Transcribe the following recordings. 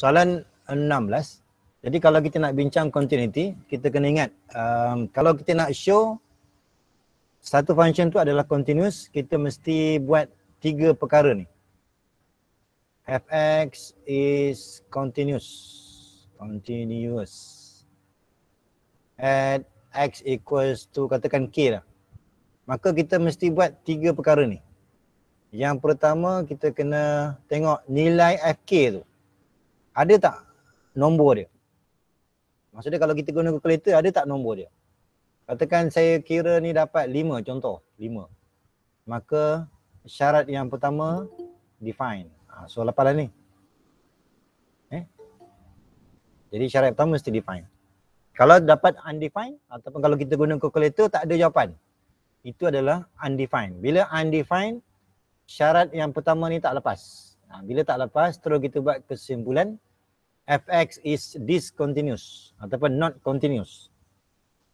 soalan 16 jadi kalau kita nak bincang continuity kita kena ingat um, kalau kita nak show satu function tu adalah continuous kita mesti buat tiga perkara ni fx is continuous continuous at x equals to katakan k lah maka kita mesti buat tiga perkara ni yang pertama kita kena tengok nilai fk tu ada tak nombor dia? Maksudnya kalau kita guna calculator ada tak nombor dia? Katakan saya kira ni dapat 5 contoh, 5. Maka syarat yang pertama define. Ah ha, so lepas ni. Eh? Jadi syarat pertama mesti define. Kalau dapat undefined ataupun kalau kita guna calculator tak ada jawapan. Itu adalah undefined. Bila undefined syarat yang pertama ni tak lepas. Ha, bila tak lepas, terus kita buat kesimpulan fx is discontinuous ataupun not continuous.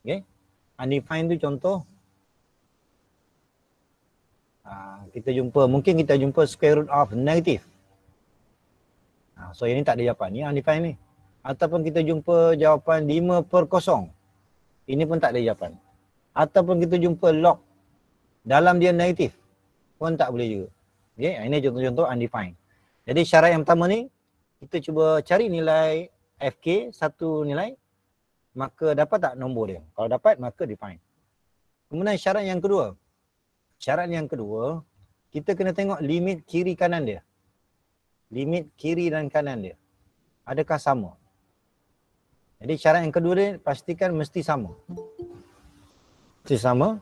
Okay. Undefined ha, tu contoh. Ha, kita jumpa, mungkin kita jumpa square root of negative. Ha, so ini tak ada jawapan. Ini undefined ha, ni. Ataupun kita jumpa jawapan 5 per kosong. Ini pun tak ada jawapan. Ataupun kita jumpa log dalam dia negatif pun tak boleh juga. Okay. Ha, ini contoh-contoh undefined. Jadi syarat yang pertama ni kita cuba cari nilai FK satu nilai maka dapat tak nombor dia. Kalau dapat maka define. Kemudian syarat yang kedua. Syarat yang kedua kita kena tengok limit kiri kanan dia. Limit kiri dan kanan dia. Adakah sama? Jadi syarat yang kedua ni pastikan mesti sama. Mesti sama.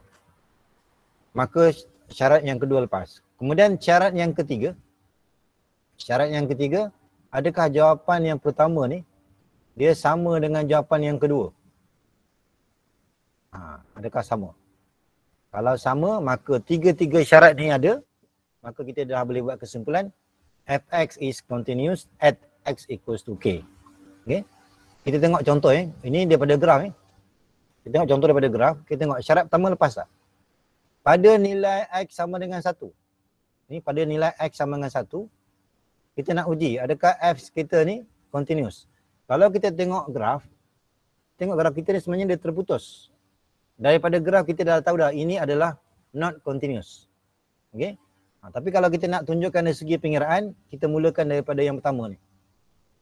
Maka syarat yang kedua lepas. Kemudian syarat yang ketiga, Syarat yang ketiga, adakah jawapan yang pertama ni dia sama dengan jawapan yang kedua? Ha, adakah sama? Kalau sama, maka tiga-tiga syarat ni ada, maka kita dah boleh buat kesimpulan fx is continuous at x equals to k. Okay? Kita tengok contoh eh. Ini daripada graf eh. Kita tengok contoh daripada graf. Kita tengok syarat pertama lepas tak? Pada nilai x sama dengan satu. Ini pada nilai x sama dengan satu kita nak uji adakah F kita ni continuous. Kalau kita tengok graf, tengok graf kita ni sebenarnya dia terputus. Daripada graf kita dah tahu dah ini adalah not continuous. Okay. Ha, tapi kalau kita nak tunjukkan dari segi pengiraan, kita mulakan daripada yang pertama ni.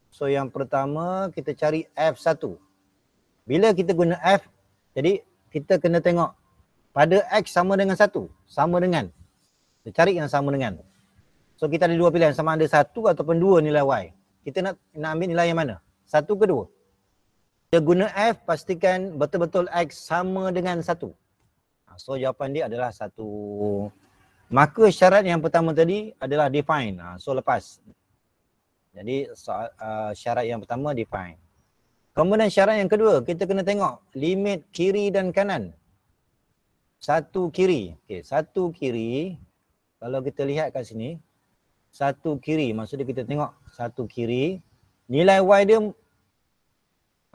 So yang pertama kita cari F1. Bila kita guna F, jadi kita kena tengok pada X sama dengan 1. Sama dengan. Kita cari yang sama dengan. So kita ada dua pilihan sama ada satu ataupun dua nilai Y. Kita nak nak ambil nilai yang mana? Satu ke dua? Dia guna F pastikan betul-betul X sama dengan satu. Ha, so jawapan dia adalah satu. Maka syarat yang pertama tadi adalah define. Ha, so lepas. Jadi uh, syarat yang pertama define. Kemudian syarat yang kedua kita kena tengok limit kiri dan kanan. Satu kiri. Okay, satu kiri. Kalau kita lihat kat sini satu kiri. Maksudnya kita tengok satu kiri. Nilai Y dia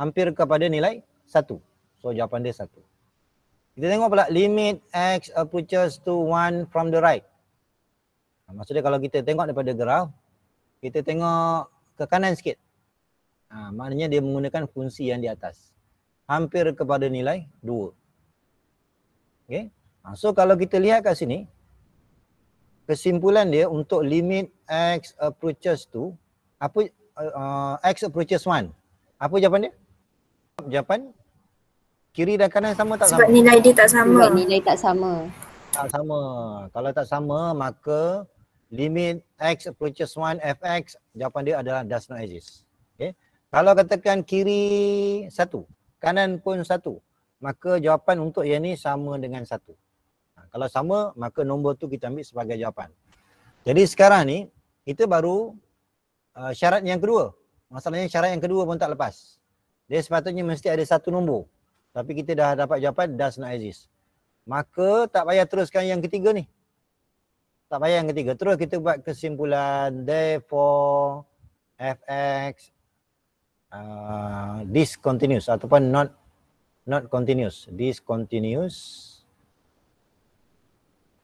hampir kepada nilai satu. So jawapan dia satu. Kita tengok pula limit X approaches to one from the right. Ha, maksudnya kalau kita tengok daripada graf, kita tengok ke kanan sikit. Ha, maknanya dia menggunakan fungsi yang di atas. Hampir kepada nilai 2. Okay. Ha, so kalau kita lihat kat sini, kesimpulan dia untuk limit x approaches tu apa uh, x approaches one apa jawapan dia jawapan kiri dan kanan sama tak sebab sama sebab nilai dia tak sama sebab nilai tak sama tak sama kalau tak sama maka limit x approaches 1 fx jawapan dia adalah does not exist okey kalau katakan kiri satu kanan pun satu maka jawapan untuk yang ni sama dengan satu kalau sama, maka nombor tu kita ambil sebagai jawapan. Jadi sekarang ni, kita baru uh, syarat yang kedua. Masalahnya syarat yang kedua pun tak lepas. Dia sepatutnya mesti ada satu nombor. Tapi kita dah dapat jawapan, does not exist. Maka tak payah teruskan yang ketiga ni. Tak payah yang ketiga. Terus kita buat kesimpulan, therefore, fx, uh, discontinuous ataupun not not continuous. Discontinuous.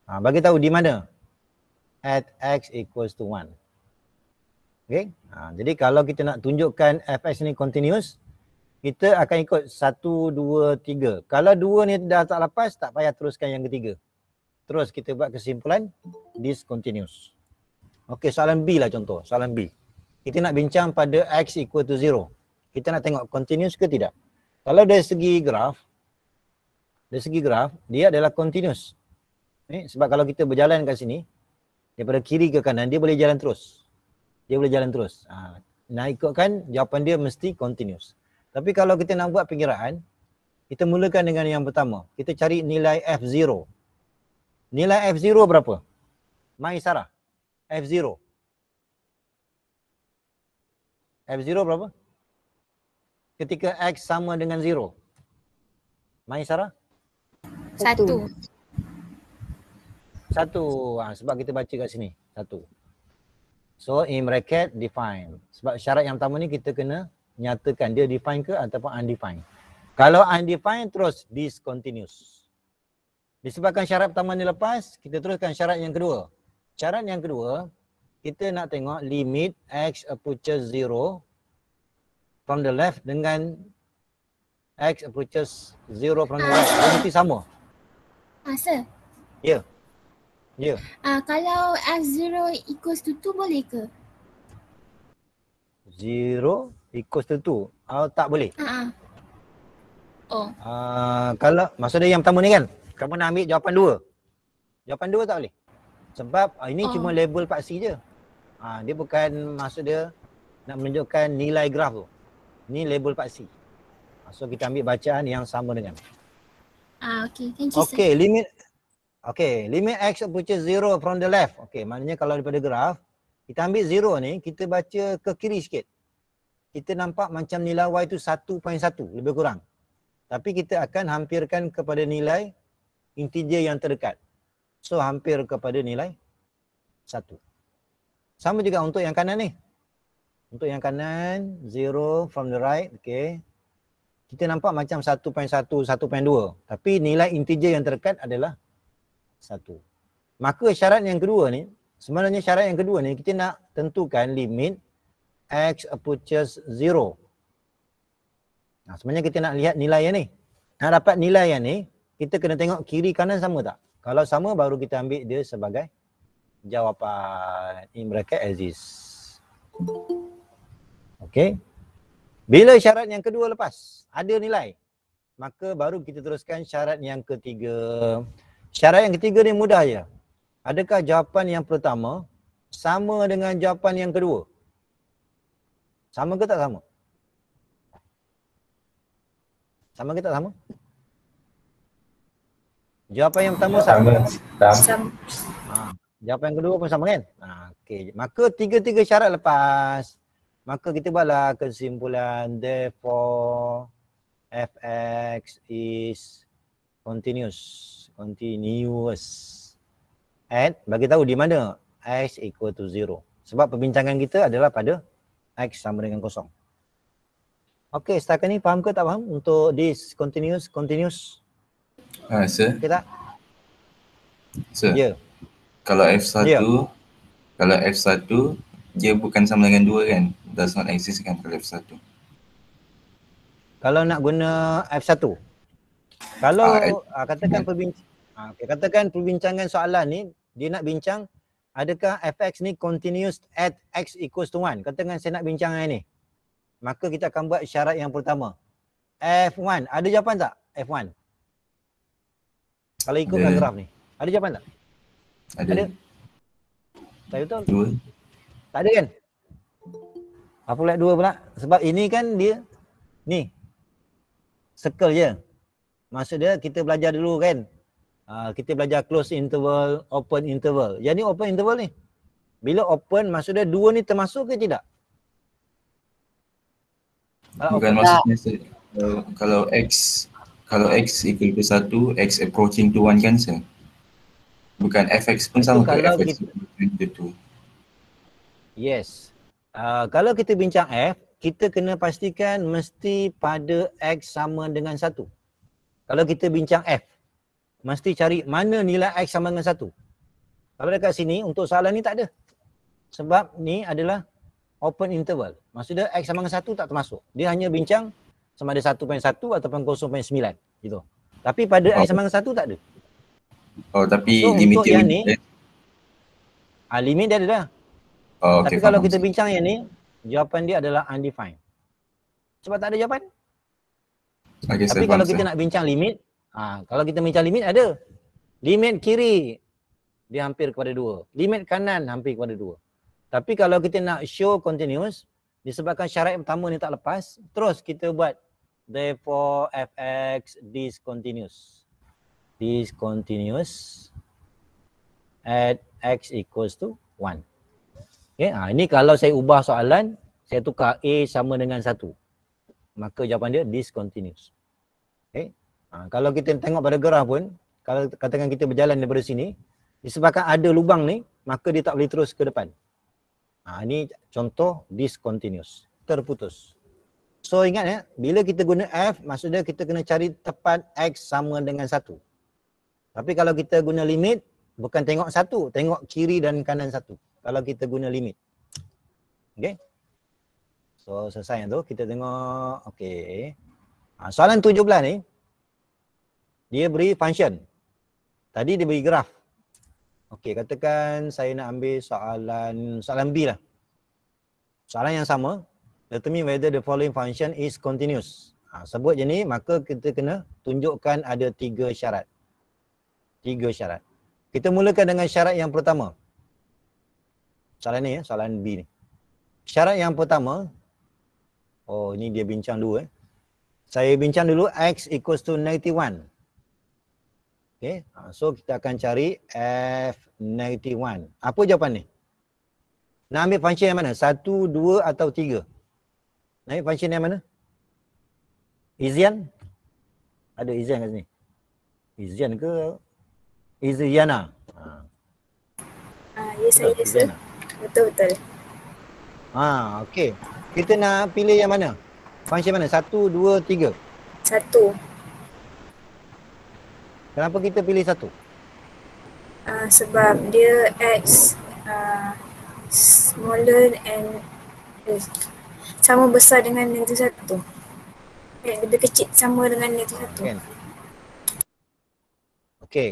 Ha, bagi tahu di mana? At x equals to 1. Okay? Ha, jadi kalau kita nak tunjukkan fx ni continuous, kita akan ikut 1, 2, 3. Kalau 2 ni dah tak lepas, tak payah teruskan yang ketiga. Terus kita buat kesimpulan discontinuous. Okay, soalan B lah contoh. Soalan B. Kita nak bincang pada x equal to 0. Kita nak tengok continuous ke tidak. Kalau dari segi graf, dari segi graf, dia adalah continuous. Eh, sebab kalau kita berjalan kat sini daripada kiri ke kanan dia boleh jalan terus. Dia boleh jalan terus. Ha, nak ikutkan jawapan dia mesti continuous. Tapi kalau kita nak buat pengiraan, kita mulakan dengan yang pertama. Kita cari nilai F0. Nilai F0 berapa? Mai Sarah. F0. F0 berapa? Ketika X sama dengan 0. Mai Sarah? Satu satu ha, sebab kita baca kat sini satu so in bracket define sebab syarat yang pertama ni kita kena nyatakan dia define ke ataupun undefined kalau undefined terus discontinuous disebabkan syarat pertama ni lepas kita teruskan syarat yang kedua syarat yang kedua kita nak tengok limit x approaches 0 from the left dengan x approaches 0 from the right. Limit sama. Asal. Ah, ya. Yeah. Ya. Yeah. Uh, kalau F0 equals to 2 boleh ke? 0 equals to 2? Uh, tak boleh. Uh-huh. Oh. Uh, kalau maksudnya yang pertama ni kan? Kamu nak ambil jawapan 2. Jawapan 2 tak boleh. Sebab uh, ini oh. cuma label paksi je. Uh, dia bukan maksud dia nak menunjukkan nilai graf tu. Ini label paksi. So kita ambil bacaan yang sama dengan. Ah, okay. Thank you, okay. Limit, Okay, limit x approaches 0 from the left. Okay, maknanya kalau daripada graf, kita ambil 0 ni, kita baca ke kiri sikit. Kita nampak macam nilai y tu 1.1, lebih kurang. Tapi kita akan hampirkan kepada nilai integer yang terdekat. So, hampir kepada nilai 1. Sama juga untuk yang kanan ni. Untuk yang kanan, 0 from the right. Okay. Kita nampak macam 1.1, 1.2. Tapi nilai integer yang terdekat adalah satu. Maka syarat yang kedua ni, sebenarnya syarat yang kedua ni kita nak tentukan limit x approaches zero. Nah, sebenarnya kita nak lihat nilai yang ni. Nak dapat nilai yang ni, kita kena tengok kiri kanan sama tak? Kalau sama baru kita ambil dia sebagai jawapan in bracket exist. Okay. Bila syarat yang kedua lepas, ada nilai. Maka baru kita teruskan syarat yang ketiga. Syarat yang ketiga ni mudah je. Adakah jawapan yang pertama sama dengan jawapan yang kedua? Sama ke tak sama? Sama ke tak sama? Jawapan yang pertama sama. Sama. sama. Ha. Jawapan yang kedua pun sama kan? Ha. Okay. Maka tiga-tiga syarat lepas. Maka kita buatlah kesimpulan. Therefore, fx is continuous continuous at bagi tahu di mana x equal to zero. Sebab perbincangan kita adalah pada x sama dengan kosong. Okey, setakat ni faham ke tak faham untuk this continuous continuous? Ha, sir. Okay tak? Sir. Ya. Yeah. Kalau F1, yeah. kalau F1 dia bukan sama dengan 2 kan? Does not exist kan kalau F1. Kalau nak guna F1. Kalau uh, uh, katakan perbincangan uh, okay, katakan perbincangan soalan ni dia nak bincang adakah fx ni continuous at x equals to 1 katakan saya nak bincang ni maka kita akan buat syarat yang pertama f1 ada jawapan tak f1 kalau ikut ada. graf ni ada jawapan tak ada, ada? tak betul dua. tak ada kan apa pula dua pula sebab ini kan dia ni circle je Maksud dia kita belajar dulu kan ah, Kita belajar close interval, open interval Jadi open interval ni Bila open maksud dia dua ni termasuk ke tidak? Bukan maksudnya sir. Kalau X Kalau X equal ke satu X approaching to one kan sir Bukan FX pun sama ke FX kita... to Yes uh, Kalau kita bincang F kita kena pastikan mesti pada X sama dengan satu. Kalau kita bincang F Mesti cari mana nilai X sama dengan 1 Kalau dekat sini untuk soalan ni tak ada Sebab ni adalah open interval Maksudnya X sama dengan 1 tak termasuk Dia hanya bincang sama ada 1.1 ataupun 0.9 gitu. Tapi pada oh. X sama dengan 1 tak ada Oh tapi so, limit untuk yang ni eh. Limit dia ada dah oh, okay, Tapi kalau kita bincang yang ni Jawapan dia adalah undefined Sebab tak ada jawapan Okay, Tapi kalau kita saya. nak bincang limit, ha, kalau kita bincang limit ada. Limit kiri dia hampir kepada dua. Limit kanan hampir kepada dua. Tapi kalau kita nak show continuous, disebabkan syarat pertama ni tak lepas, terus kita buat therefore fx discontinuous. Discontinuous at x equals to 1. Okay, ha, ini kalau saya ubah soalan, saya tukar a sama dengan 1 maka jawapan dia discontinuous. Okay. Eh? Ha, kalau kita tengok pada gerah pun, kalau katakan kita berjalan daripada sini, disebabkan ada lubang ni, maka dia tak boleh terus ke depan. Ha, ini contoh discontinuous, terputus. So ingat ya, bila kita guna F, maksudnya kita kena cari tepat X sama dengan 1. Tapi kalau kita guna limit, bukan tengok satu, tengok kiri dan kanan satu. Kalau kita guna limit. Okay. So selesai yang tu kita tengok okey. Ha, soalan 17 ni dia beri function. Tadi dia beri graf. Okey, katakan saya nak ambil soalan soalan B lah. Soalan yang sama, determine whether the following function is continuous. Ha, sebut je ni, maka kita kena tunjukkan ada tiga syarat. Tiga syarat. Kita mulakan dengan syarat yang pertama. Soalan ni ya, soalan B ni. Syarat yang pertama, Oh, ini dia bincang dulu eh. Saya bincang dulu x equals to 91. Okay, ha, So kita akan cari f 91. Apa jawapan ni? Nak ambil function yang mana? 1, 2 atau 3? Nak ambil function yang mana? Izian? Ada Izian kat sini. Izian ke? Iziana. Ha. Ah, yes, saya yes, Betul-betul. Ah, ha, okey. Kita nak pilih yang mana? Function mana? Satu, dua, tiga. Satu. Kenapa kita pilih satu? Uh, sebab dia x uh, smaller and uh, sama besar dengan yang negatif satu. Yang eh, Lebih kecil sama dengan yang negatif satu. Okay. okay.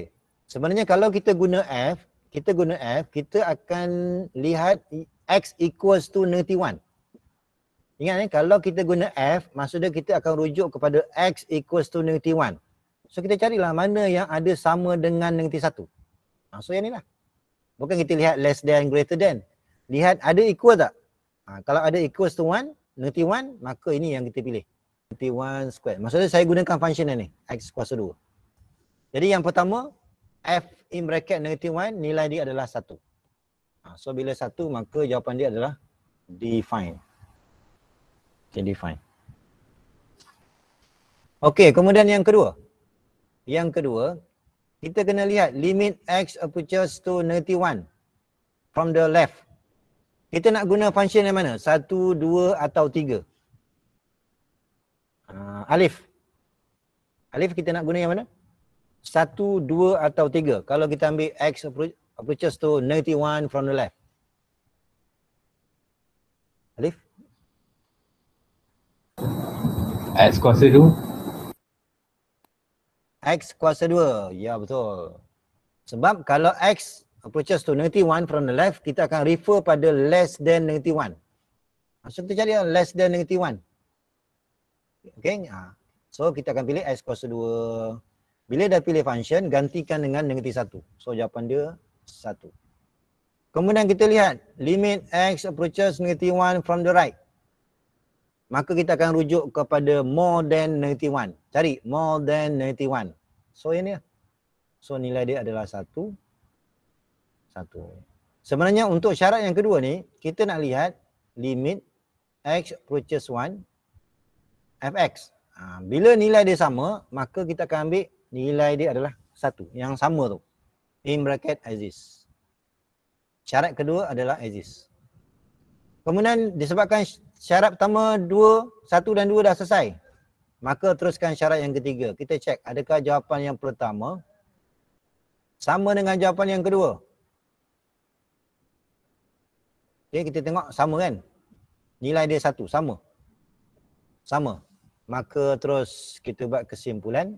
Sebenarnya kalau kita guna f, kita guna f, kita akan lihat x equals to negative one. Ingat ni, eh, kalau kita guna F, maksudnya kita akan rujuk kepada X equals to negative 1. So kita carilah mana yang ada sama dengan negative 1. Ha, so yang ni lah. Bukan kita lihat less than, greater than. Lihat ada equal tak? Ha, kalau ada equal to 1, negative 1, maka ini yang kita pilih. Negative 1 squared. Maksudnya saya gunakan function ni, X kuasa 2. Jadi yang pertama, F in bracket negative 1, nilai dia adalah 1. Ha, so bila 1, maka jawapan dia adalah define can define. Okay, kemudian yang kedua. Yang kedua, kita kena lihat limit x approaches to negative 1 from the left. Kita nak guna function yang mana? Satu, dua atau tiga? Uh, alif. Alif kita nak guna yang mana? Satu, dua atau tiga. Kalau kita ambil x approaches to negative 1 from the left. X kuasa 2 X kuasa 2 Ya betul Sebab kalau X approaches to negative 1 from the left Kita akan refer pada less than negative 1 Maksud kita cari less than negative 1 Okay ha. So kita akan pilih X kuasa 2 Bila dah pilih function gantikan dengan negative 1 So jawapan dia 1 Kemudian kita lihat limit x approaches negative 1 from the right maka kita akan rujuk kepada more than negative 91. Cari more than negative 91. So ini So nilai dia adalah 1 1. Sebenarnya untuk syarat yang kedua ni, kita nak lihat limit x approaches 1 fx. Ha, bila nilai dia sama, maka kita akan ambil nilai dia adalah 1 yang sama tu. In bracket exist. Syarat kedua adalah exist. Kemudian disebabkan syarat pertama dua, satu dan dua dah selesai. Maka teruskan syarat yang ketiga. Kita cek adakah jawapan yang pertama sama dengan jawapan yang kedua. Okay, kita tengok sama kan? Nilai dia satu, sama. Sama. Maka terus kita buat kesimpulan.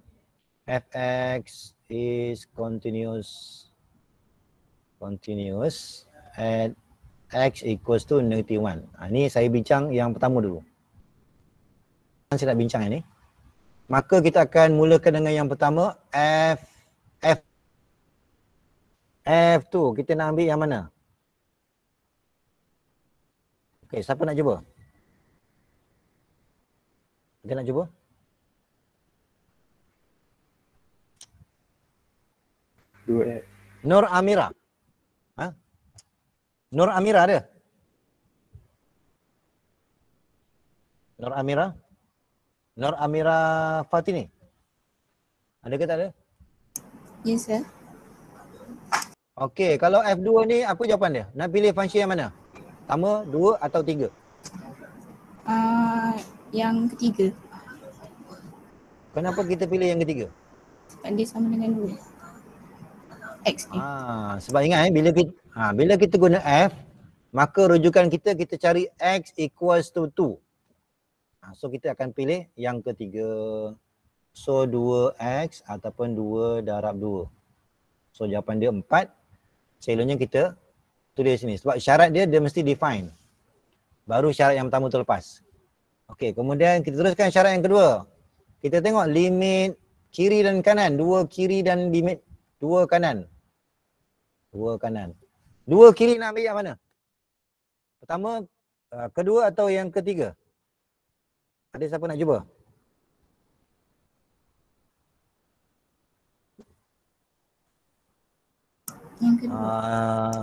Fx is continuous. Continuous at X equals to negative 1 ha, Ini saya bincang yang pertama dulu Sekarang saya nak bincang ini Maka kita akan mulakan dengan yang pertama F F F tu kita nak ambil yang mana Okay siapa nak cuba Kita nak cuba Nur Amira Nur Amira ada? Nur Amira? Nur Amira Fatini? Ada ke tak ada? Yes, sir. Okey, kalau F2 ni apa jawapan dia? Nak pilih function yang mana? Pertama, dua atau tiga? Uh, yang ketiga. Kenapa kita pilih yang ketiga? Sebab dia sama dengan dua. X ni. Ah, sebab ingat eh, bila kita, Ha, bila kita guna F, maka rujukan kita, kita cari X equals to 2. Ha, so kita akan pilih yang ketiga. So 2X ataupun 2 darab 2. So jawapan dia 4. Selanjutnya kita tulis sini. Sebab syarat dia, dia mesti define. Baru syarat yang pertama terlepas. Okey, kemudian kita teruskan syarat yang kedua. Kita tengok limit kiri dan kanan. Dua kiri dan limit dua kanan. Dua kanan. Dua kiri nak ambil yang mana? Pertama, uh, kedua atau yang ketiga? Ada siapa nak cuba? Yang kedua. Uh,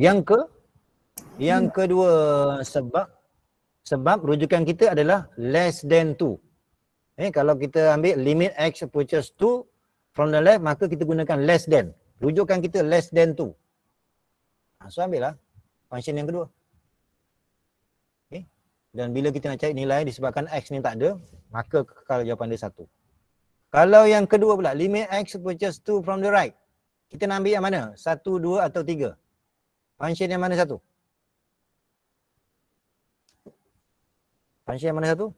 yang ke yang ya. kedua sebab sebab rujukan kita adalah less than 2. Eh kalau kita ambil limit x approaches 2 from the left maka kita gunakan less than. Rujukan kita less than 2. Ha, so ambillah function yang kedua. Okay. Dan bila kita nak cari nilai disebabkan x ni tak ada, maka kekal jawapan dia satu. Kalau yang kedua pula, limit x approaches 2 from the right. Kita nak ambil yang mana? Satu, dua atau tiga? Function yang mana satu? Function yang mana satu?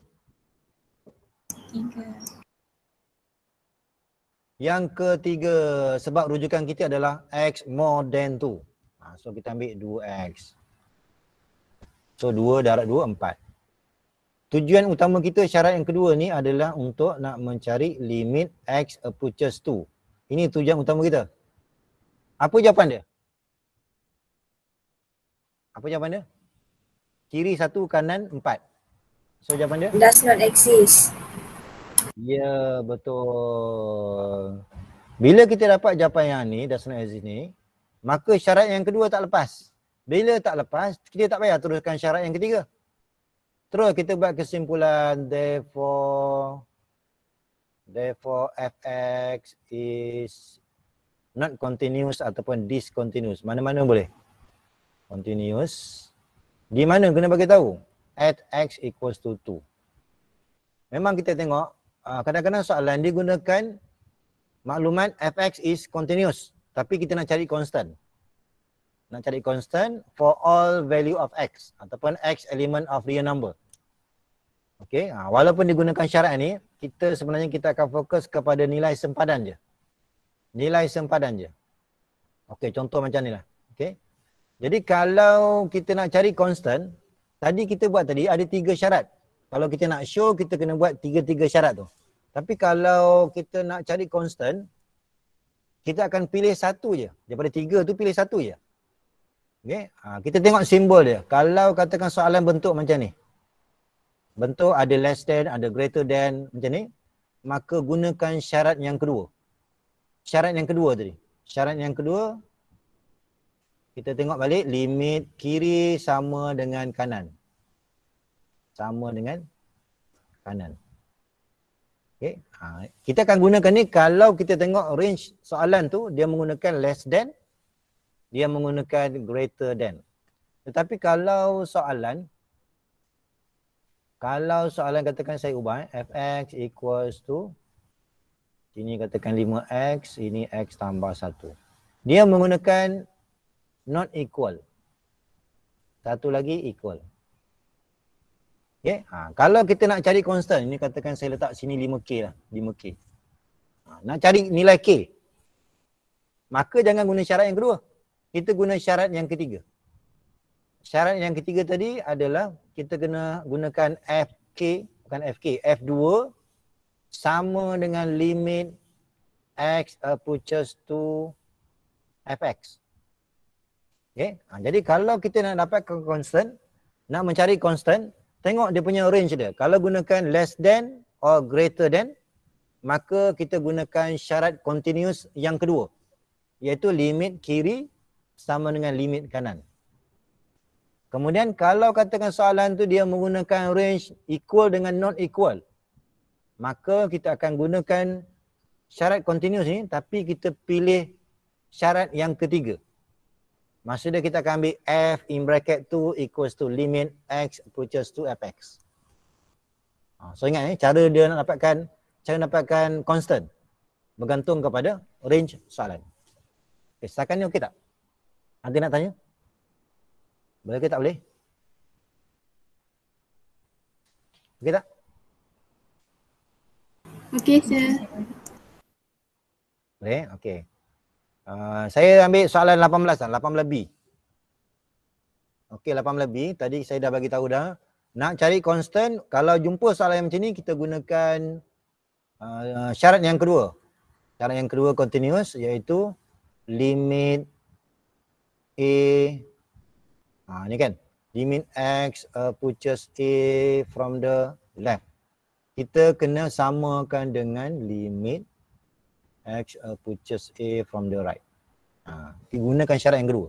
Tiga. Yang ketiga sebab rujukan kita adalah x more than 2. Ha, so kita ambil 2x. So 2 darab 2, 4. Tujuan utama kita syarat yang kedua ni adalah untuk nak mencari limit x approaches to. Ini tujuan utama kita. Apa jawapan dia? Apa jawapan dia? Kiri satu, kanan empat. So jawapan dia? Does not exist. Ya, yeah, betul. Bila kita dapat jawapan yang ni, does not exist ni, maka syarat yang kedua tak lepas. Bila tak lepas, kita tak payah teruskan syarat yang ketiga. Terus kita buat kesimpulan therefore therefore fx is not continuous ataupun discontinuous. Mana-mana boleh. Continuous. Di mana kena bagi tahu? At x equals to 2. Memang kita tengok ah, kadang-kadang soalan digunakan maklumat fx is continuous. Tapi kita nak cari constant. Nak cari constant for all value of x ataupun x element of real number. Okay, ha, walaupun digunakan syarat ni, kita sebenarnya kita akan fokus kepada nilai sempadan je. Nilai sempadan je. Okay, contoh macam ni lah. Okay. Jadi kalau kita nak cari constant, tadi kita buat tadi ada tiga syarat. Kalau kita nak show, kita kena buat tiga-tiga syarat tu. Tapi kalau kita nak cari constant, kita akan pilih satu je. Daripada tiga tu pilih satu je. Okay? Ha, kita tengok simbol dia. Kalau katakan soalan bentuk macam ni. Bentuk ada less than, ada greater than macam ni. Maka gunakan syarat yang kedua. Syarat yang kedua tadi. Syarat yang kedua. Kita tengok balik limit kiri sama dengan kanan. Sama dengan kanan. Okay. Ha, kita akan gunakan ni kalau kita tengok range soalan tu dia menggunakan less than dia menggunakan greater than. Tetapi kalau soalan kalau soalan katakan saya ubah eh, fx equals to ini katakan 5x ini x tambah 1. Dia menggunakan not equal. Satu lagi equal. Okay. Ya, ha, kalau kita nak cari konstan, ini katakan saya letak sini 5K lah, 5K. Ha, nak cari nilai K, maka jangan guna syarat yang kedua. Kita guna syarat yang ketiga. Syarat yang ketiga tadi adalah kita kena gunakan FK, bukan FK, F2 sama dengan limit X approaches to FX. Okay. Ha, jadi kalau kita nak dapat constant, nak mencari constant, Tengok dia punya range dia. Kalau gunakan less than or greater than, maka kita gunakan syarat continuous yang kedua. Iaitu limit kiri sama dengan limit kanan. Kemudian kalau katakan soalan tu dia menggunakan range equal dengan not equal, maka kita akan gunakan syarat continuous ni tapi kita pilih syarat yang ketiga. Maksud dia kita akan ambil f in bracket 2 equals to limit x approaches to fx. Ha, so ingat ni eh, cara dia nak dapatkan cara dapatkan constant bergantung kepada range soalan. Okay, setakat ni okey tak? Nanti nak tanya? Boleh ke tak boleh? Okey tak? Okey, sir. Boleh? Okey. Uh, saya ambil soalan 18 lah, 8 lebih. Okey, 8 lebih. Tadi saya dah bagi tahu dah. Nak cari constant, kalau jumpa soalan yang macam ni, kita gunakan uh, syarat yang kedua. Syarat yang kedua continuous iaitu limit A. Ha, ni kan? Limit X approaches pushes A from the left. Kita kena samakan dengan limit X uh, purchase A from the right. Ha, digunakan syarat yang kedua.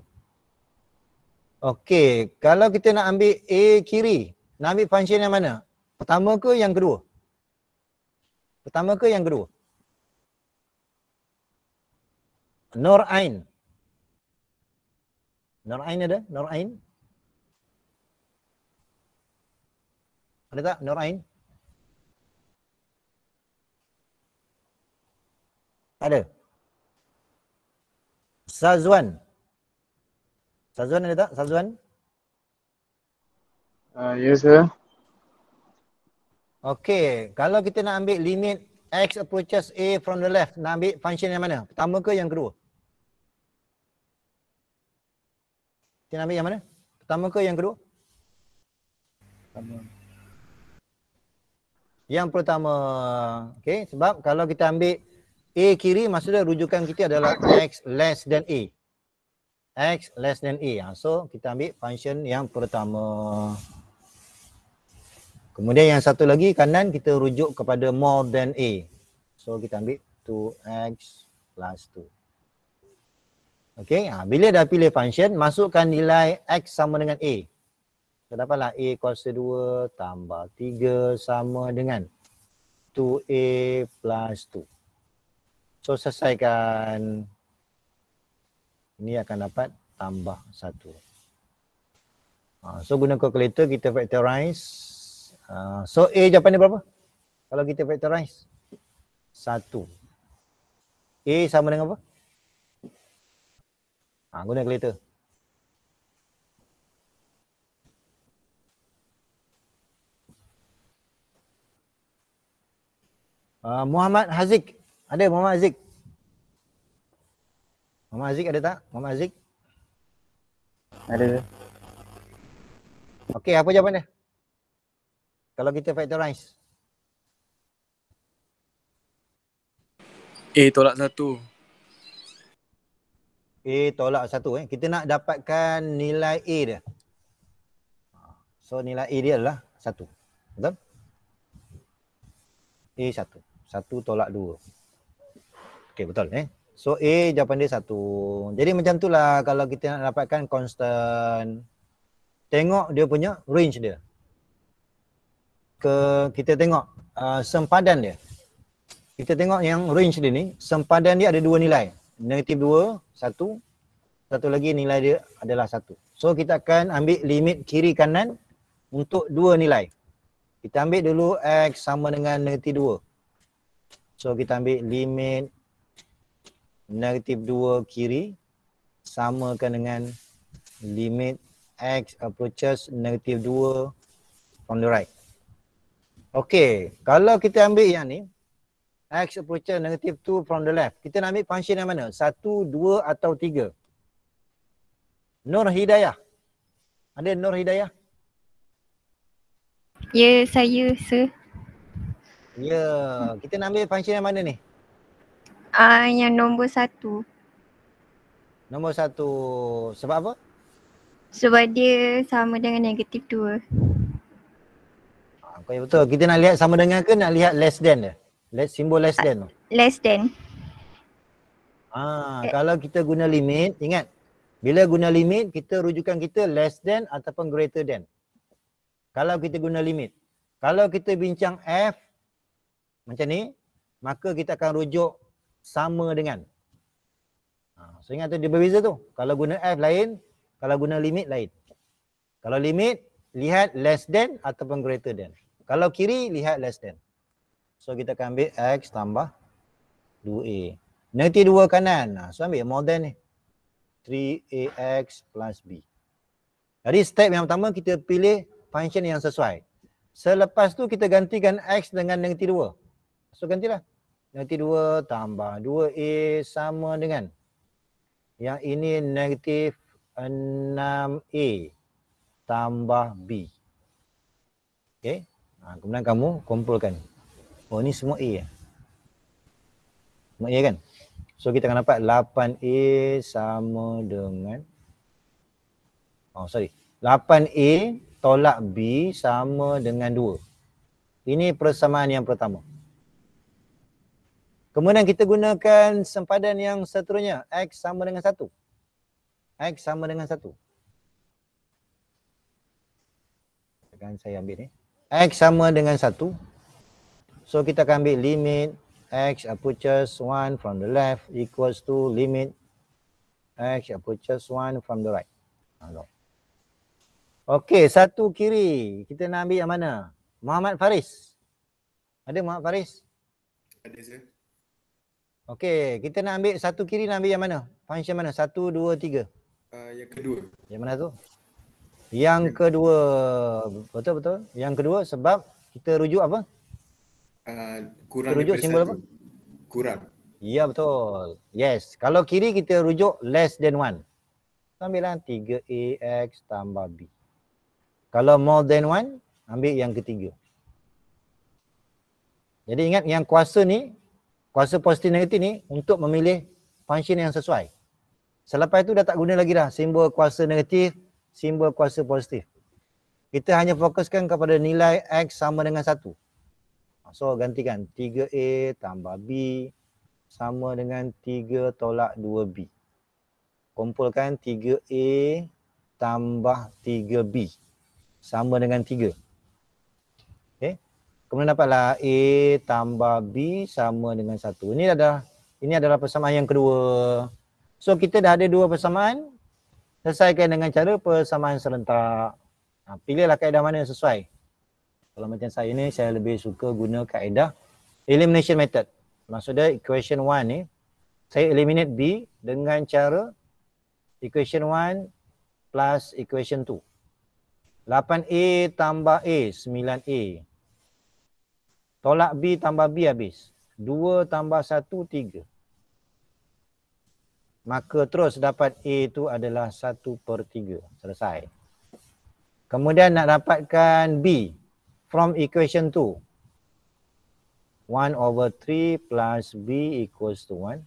Okey, kalau kita nak ambil A kiri, nak ambil function yang mana? Pertama ke yang kedua? Pertama ke yang kedua? Nur Ain. Nur Ain ada? Nur Ain? Ada tak Nur Ain? Ada. Sazwan. Sazwan ada tak? Sazwan? Uh, ah, yeah, ya, sir. kalau kita nak ambil limit x approaches a from the left, nak ambil function yang mana? Pertama ke yang kedua? Kita nak ambil yang mana? Pertama ke yang kedua? Pertama. Yang pertama. okay. sebab kalau kita ambil A kiri maksudnya rujukan kita adalah X less than A. X less than A. Ha, so kita ambil function yang pertama. Kemudian yang satu lagi kanan kita rujuk kepada more than A. So kita ambil 2X plus 2. Okay. Ha, bila dah pilih function masukkan nilai X sama dengan A. Kita dapatlah A kuasa 2 tambah 3 sama dengan 2A plus 2. So selesaikan ini akan dapat tambah satu. Ah, so guna calculator kita factorize. Ah, so A jawapan dia berapa? Kalau kita factorize. Satu. A sama dengan apa? Ha, guna calculator. Uh, Muhammad Haziq. Ada Muhammad Aziz. Muhammad Aziz ada tak? Muhammad Aziz. Ada. Okey, apa jawapan dia? Kalau kita factorize. A tolak satu. A tolak satu. Eh. Kita nak dapatkan nilai A dia. So nilai A dia adalah satu. Betul? A satu. Satu tolak dua. Okey betul eh. So A jawapan dia satu. Jadi macam tu lah kalau kita nak dapatkan constant tengok dia punya range dia. Ke kita tengok uh, sempadan dia. Kita tengok yang range dia ni, sempadan dia ada dua nilai. Negatif dua, satu. Satu lagi nilai dia adalah satu. So kita akan ambil limit kiri kanan untuk dua nilai. Kita ambil dulu X sama dengan negatif dua. So kita ambil limit negatif 2 kiri samakan dengan limit x approaches negatif 2 from the right. Okey, kalau kita ambil yang ni x approaches negatif 2 from the left. Kita nak ambil function yang mana? 1, 2 atau 3? Nur Hidayah. Ada Nur Hidayah? Ya, saya, sir. Ya, kita nak ambil function yang mana ni? Ah uh, yang nombor satu. Nombor satu sebab apa? Sebab dia sama dengan negatif dua. Ah, okay, betul. Kita nak lihat sama dengan ke nak lihat less than dia? Less, simbol less than tu. Uh, less than. Ah, okay. Eh. kalau kita guna limit, ingat. Bila guna limit, kita rujukan kita less than ataupun greater than. Kalau kita guna limit. Kalau kita bincang F macam ni, maka kita akan rujuk sama dengan. Ha, so ingat tu dia berbeza tu. Kalau guna F lain, kalau guna limit lain. Kalau limit, lihat less than ataupun greater than. Kalau kiri, lihat less than. So kita akan ambil X tambah 2A. Nanti dua kanan. Ha, so ambil more than ni. 3AX plus B. Jadi step yang pertama kita pilih function yang sesuai. Selepas tu kita gantikan X dengan nanti dua. So gantilah negatif 2 tambah 2A sama dengan yang ini negatif 6A tambah B. Okay, Ha, kemudian kamu kumpulkan. Oh ni semua A. Ya? Semua A kan? So kita akan dapat 8A sama dengan Oh sorry. 8A tolak B sama dengan 2. Ini persamaan yang pertama. Kemudian kita gunakan sempadan yang seterusnya. X sama dengan 1. X sama dengan 1. Sekarang saya ambil ni. X sama dengan 1. So kita akan ambil limit X approaches 1 from the left equals to limit X approaches 1 from the right. Hello. Okey, satu kiri. Kita nak ambil yang mana? Muhammad Faris. Ada Muhammad Faris? Ada saya. Okey, kita nak ambil satu kiri nak ambil yang mana? Function mana? Satu, dua, tiga. Uh, yang kedua. Yang mana tu? Yang kedua. Betul, betul. Yang kedua sebab kita rujuk apa? Uh, kurang kita rujuk simbol satu. apa? Kurang. Ya, betul. Yes. Kalau kiri kita rujuk less than one. Kita ambil lah 3AX tambah B. Kalau more than one, ambil yang ketiga. Jadi ingat yang kuasa ni kuasa positif negatif ni untuk memilih function yang sesuai. Selepas itu dah tak guna lagi dah simbol kuasa negatif, simbol kuasa positif. Kita hanya fokuskan kepada nilai X sama dengan 1. So gantikan 3A tambah B sama dengan 3 tolak 2B. Kumpulkan 3A tambah 3B sama dengan 3. Kemudian dapatlah A tambah B sama dengan 1. Ini adalah, ini adalah persamaan yang kedua. So kita dah ada dua persamaan. Selesaikan dengan cara persamaan serentak. Ha, pilihlah kaedah mana yang sesuai. Kalau macam saya ni, saya lebih suka guna kaedah elimination method. Maksudnya equation 1 ni, saya eliminate B dengan cara equation 1 plus equation 2. 8A tambah A, 9A. Tolak B tambah B habis. 2 tambah 1, 3. Maka terus dapat A itu adalah 1 per 3. Selesai. Kemudian nak dapatkan B from equation 2. 1 over 3 plus B equals to 1.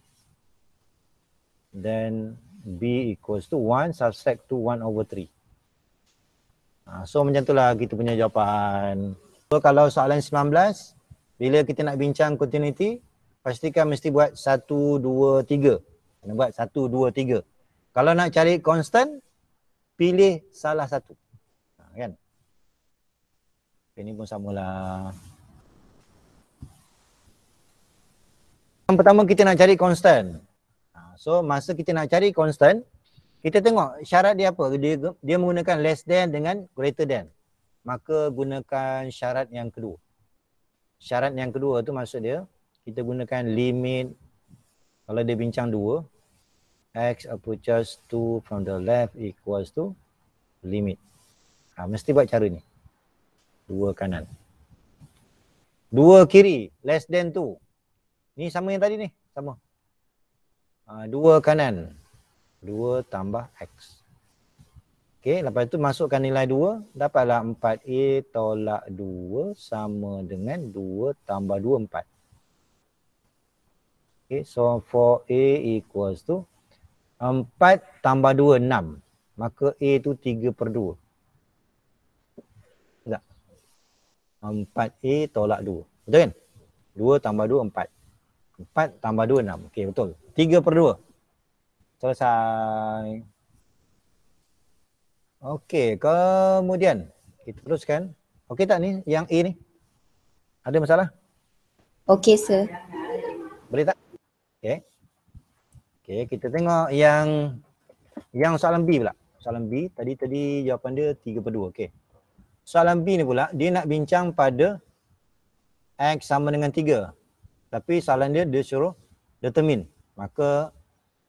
Then B equals to 1 subtract to 1 over 3. Ah, so macam itulah kita punya jawapan. So kalau soalan 19. 19 bila kita nak bincang continuity pastikan mesti buat satu dua tiga. kena buat satu dua tiga. kalau nak cari constant pilih salah satu ha, kan ini pun samalah yang pertama kita nak cari constant ha, so masa kita nak cari constant kita tengok syarat dia apa dia dia menggunakan less than dengan greater than maka gunakan syarat yang kedua syarat yang kedua tu maksud dia kita gunakan limit kalau dia bincang dua x approaches to from the left equals to limit. Ha, mesti buat cara ni. Dua kanan. Dua kiri less than tu Ni sama yang tadi ni. Sama. Ha, dua kanan. Dua tambah x. Okey, lepas tu masukkan nilai 2, dapatlah 4A tolak 2 sama dengan 2 tambah 2, 4. Okey, so 4A equals tu 4 tambah 2, 6. Maka A tu 3 per 2. Tidak 4A tolak 2. Betul kan? 2 tambah 2, 4. 4 tambah 2, 6. Okey, betul. 3 per 2. Selesai. Okey, kemudian kita teruskan. Okey tak ni yang A ni? Ada masalah? Okey, sir. Boleh tak? Okey. Okey, kita tengok yang yang soalan B pula. Soalan B tadi tadi jawapan dia 3 per 2. Okey. Soalan B ni pula dia nak bincang pada X sama dengan 3. Tapi soalan dia dia suruh determine. Maka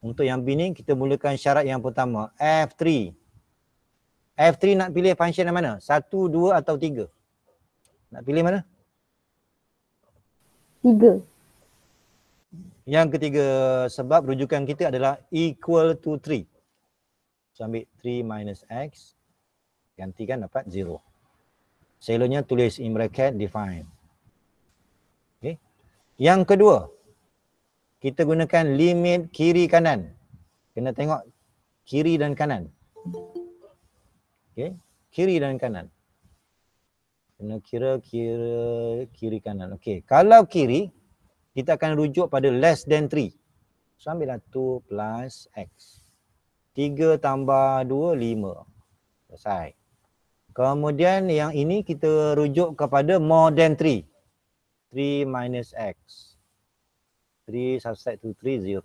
untuk yang B ni kita mulakan syarat yang pertama. F3 F3 nak pilih function yang mana? Satu, dua atau tiga? Nak pilih mana? Tiga. Yang ketiga sebab rujukan kita adalah equal to 3. So ambil 3 minus x. Gantikan dapat 0. Selanjutnya tulis in bracket define. Okay. Yang kedua. Kita gunakan limit kiri kanan. Kena tengok kiri dan kanan okay? kiri dan kanan kena kira kira kiri kanan okey kalau kiri kita akan rujuk pada less than 3 so ambil 2 plus x 3 tambah 2 5 selesai kemudian yang ini kita rujuk kepada more than 3 3 minus x 3 subtract to 3 0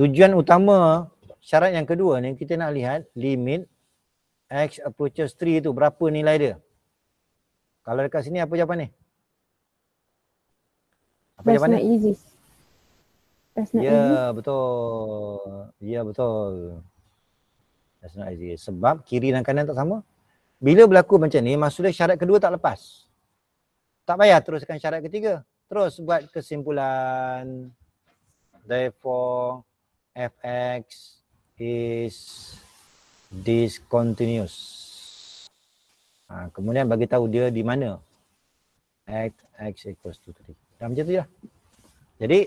tujuan utama syarat yang kedua ni kita nak lihat limit X approaches 3 tu berapa nilai dia? Kalau dekat sini apa jawapan ni? Apa That's jawapan not ni? easy. That's not yeah, easy. Ya, betul. Ya, yeah, betul. That's not easy. Sebab kiri dan kanan tak sama. Bila berlaku macam ni, maksudnya syarat kedua tak lepas. Tak payah teruskan syarat ketiga. Terus buat kesimpulan. Therefore, fx is discontinuous. Ha, kemudian bagi tahu dia di mana. X, X equals to 3. Dan macam tu je. Lah. Jadi,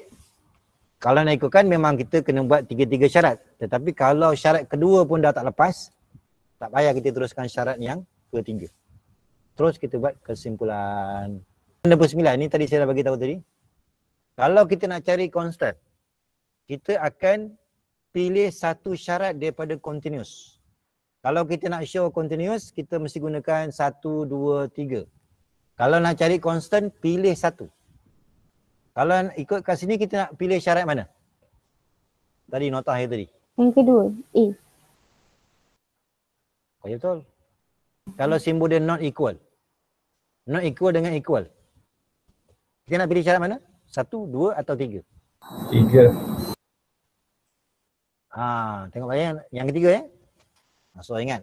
kalau nak ikutkan memang kita kena buat tiga-tiga syarat. Tetapi kalau syarat kedua pun dah tak lepas, tak payah kita teruskan syarat yang ketiga. Terus kita buat kesimpulan. Nombor 9, ini tadi saya dah bagi tahu tadi. Kalau kita nak cari constant, kita akan pilih satu syarat daripada continuous. Kalau kita nak show continuous, kita mesti gunakan satu, dua, tiga. Kalau nak cari constant, pilih satu. Kalau ikut kat sini, kita nak pilih syarat mana? Tadi, nota akhir tadi. Yang kedua, A. Oh, ya betul. Kalau simbol dia not equal. Not equal dengan equal. Kita nak pilih syarat mana? Satu, dua atau tiga? Tiga. Ah, tengok bayang. Yang ketiga, ya? Eh? Ha, so ingat,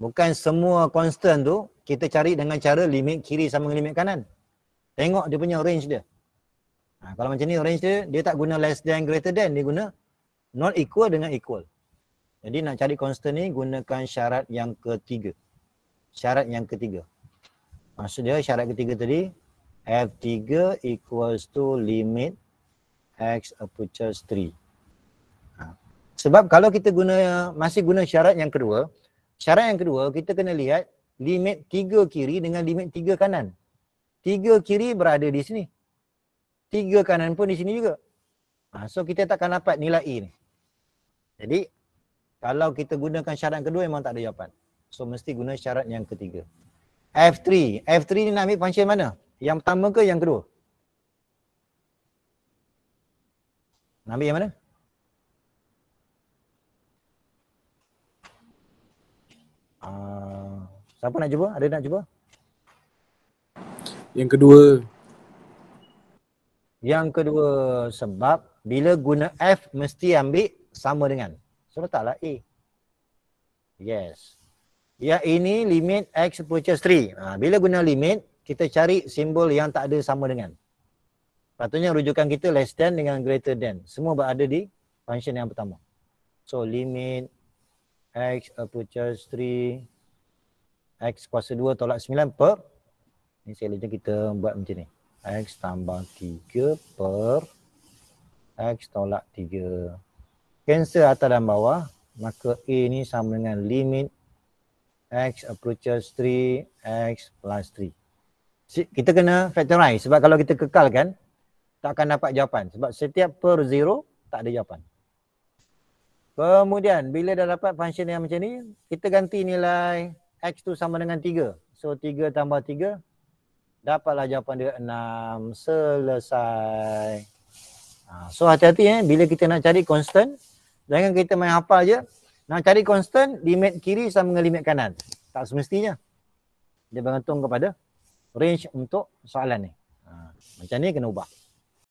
bukan semua konstan tu kita cari dengan cara limit kiri sama dengan limit kanan. Tengok dia punya range dia. Ha, kalau macam ni range dia, dia tak guna less than greater than. Dia guna not equal dengan equal. Jadi nak cari konstan ni gunakan syarat yang ketiga. Syarat yang ketiga. Maksudnya syarat ketiga tadi F3 equals to limit X approaches 3. Sebab kalau kita guna masih guna syarat yang kedua, syarat yang kedua kita kena lihat limit tiga kiri dengan limit tiga kanan. Tiga kiri berada di sini. Tiga kanan pun di sini juga. Ha, so kita takkan dapat nilai E ni. Jadi kalau kita gunakan syarat yang kedua memang tak ada jawapan. So mesti guna syarat yang ketiga. F3. F3 ni nak ambil function mana? Yang pertama ke yang kedua? Nak ambil yang mana? Ah, siapa nak cuba? Ada nak cuba? Yang kedua. Yang kedua sebab bila guna F mesti ambil sama dengan. Sama so, taklah A. Yes. Ya ini limit X approaches 3. Ha, bila guna limit, kita cari simbol yang tak ada sama dengan. Patutnya rujukan kita less than dengan greater than. Semua berada di function yang pertama. So limit X per charge 3 X kuasa 2 tolak 9 per Ni selanjutnya kita buat macam ni X tambah 3 per X tolak 3 Cancel atas dan bawah Maka A ni sama dengan limit X approaches 3 X plus 3 Kita kena factorize sebab kalau kita kekalkan Tak akan dapat jawapan sebab setiap per 0 Tak ada jawapan Kemudian bila dah dapat function yang macam ni, kita ganti nilai X tu sama dengan 3. So 3 tambah 3, dapatlah jawapan dia 6. Selesai. Ha, so hati-hati eh, bila kita nak cari constant, jangan kita main hafal je. Nak cari constant, limit kiri sama dengan limit kanan. Tak semestinya. Dia bergantung kepada range untuk soalan ni. Ha, macam ni kena ubah.